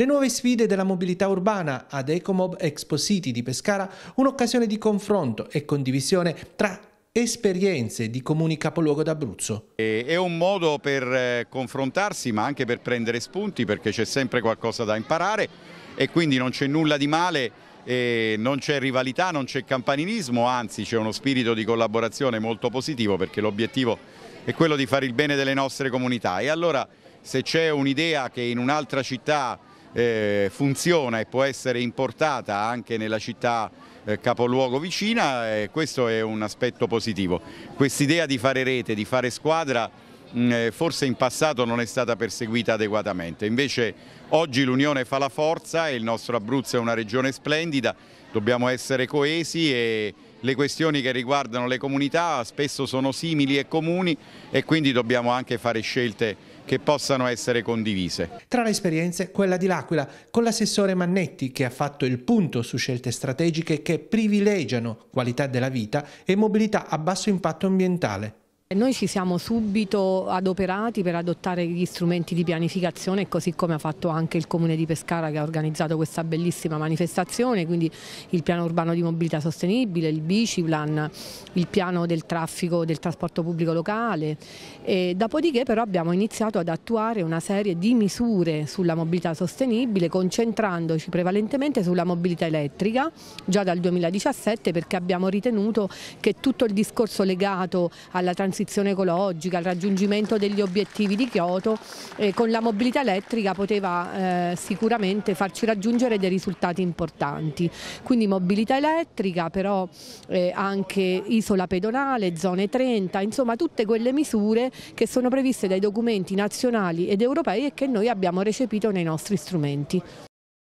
Le nuove sfide della mobilità urbana ad Ecomob Expo City di Pescara, un'occasione di confronto e condivisione tra esperienze di comuni capoluogo d'Abruzzo. È un modo per eh, confrontarsi ma anche per prendere spunti perché c'è sempre qualcosa da imparare e quindi non c'è nulla di male, non c'è rivalità, non c'è campaninismo, anzi c'è uno spirito di collaborazione molto positivo perché l'obiettivo è quello di fare il bene delle nostre comunità e allora se c'è un'idea che in un'altra città eh, funziona e può essere importata anche nella città eh, capoluogo vicina e eh, questo è un aspetto positivo. Quest'idea di fare rete, di fare squadra Mm, eh, forse in passato non è stata perseguita adeguatamente. Invece oggi l'Unione fa la forza e il nostro Abruzzo è una regione splendida, dobbiamo essere coesi e le questioni che riguardano le comunità spesso sono simili e comuni e quindi dobbiamo anche fare scelte che possano essere condivise. Tra le esperienze, quella di L'Aquila, con l'assessore Mannetti che ha fatto il punto su scelte strategiche che privilegiano qualità della vita e mobilità a basso impatto ambientale. Noi ci siamo subito adoperati per adottare gli strumenti di pianificazione così come ha fatto anche il Comune di Pescara che ha organizzato questa bellissima manifestazione, quindi il piano urbano di mobilità sostenibile, il biciplan, il piano del traffico del trasporto pubblico locale. E dopodiché però abbiamo iniziato ad attuare una serie di misure sulla mobilità sostenibile concentrandoci prevalentemente sulla mobilità elettrica già dal 2017 perché abbiamo ritenuto che tutto il discorso legato alla transizione transizione ecologica, il raggiungimento degli obiettivi di Kyoto, eh, con la mobilità elettrica poteva eh, sicuramente farci raggiungere dei risultati importanti. Quindi mobilità elettrica, però eh, anche isola pedonale, zone 30, insomma tutte quelle misure che sono previste dai documenti nazionali ed europei e che noi abbiamo recepito nei nostri strumenti.